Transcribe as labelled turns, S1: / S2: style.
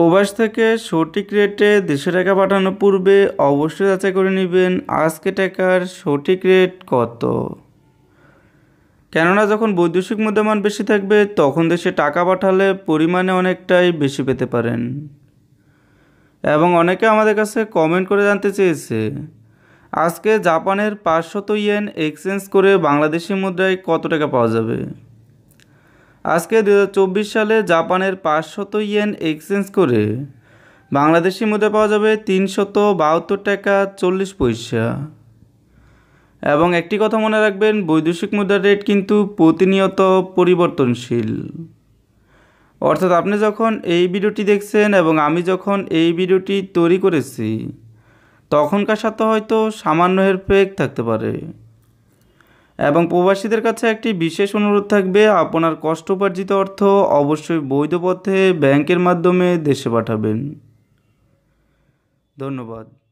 S1: প্রবাস থেকে সঠিক রেটে দেশে টাকা পাঠানোর পূর্বে অবশ্যই যাচাই করে নেবেন আজকে টাকার সঠিক রেট কত কেননা যখন বৈদেশিক মুদ্রামান বেশি থাকবে তখন দেশে টাকা পাঠালে পরিমাণে অনেকটাই বেশি পেতে পারেন এবং অনেকে আমাদের কাছে কমেন্ট করে জানতে চেয়েছে আজকে জাপানের পাঁচশত ইয়েন এক্সচেঞ্জ করে বাংলাদেশি মুদ্রায় কত টাকা পাওয়া যাবে আজকে দু সালে জাপানের পাঁচশত ইয়েন এক্সচেঞ্জ করে বাংলাদেশি মুদ্রা পাওয়া যাবে তিনশত বাহাত্তর টাকা চল্লিশ পয়সা এবং একটি কথা মনে রাখবেন বৈদেশিক মুদ্রার রেট কিন্তু প্রতিনিয়ত পরিবর্তনশীল অর্থাৎ আপনি যখন এই ভিডিওটি দেখছেন এবং আমি যখন এই ভিডিওটি তৈরি করেছি তখনকার সাথে হয়তো সামান্য হেরফেক থাকতে পারে এবং প্রবাসীদের কাছে একটি বিশেষ অনুরোধ থাকবে আপনার কষ্টোপার্জিত অর্থ অবশ্যই বৈধ পথে ব্যাংকের মাধ্যমে দেশে পাঠাবেন
S2: ধন্যবাদ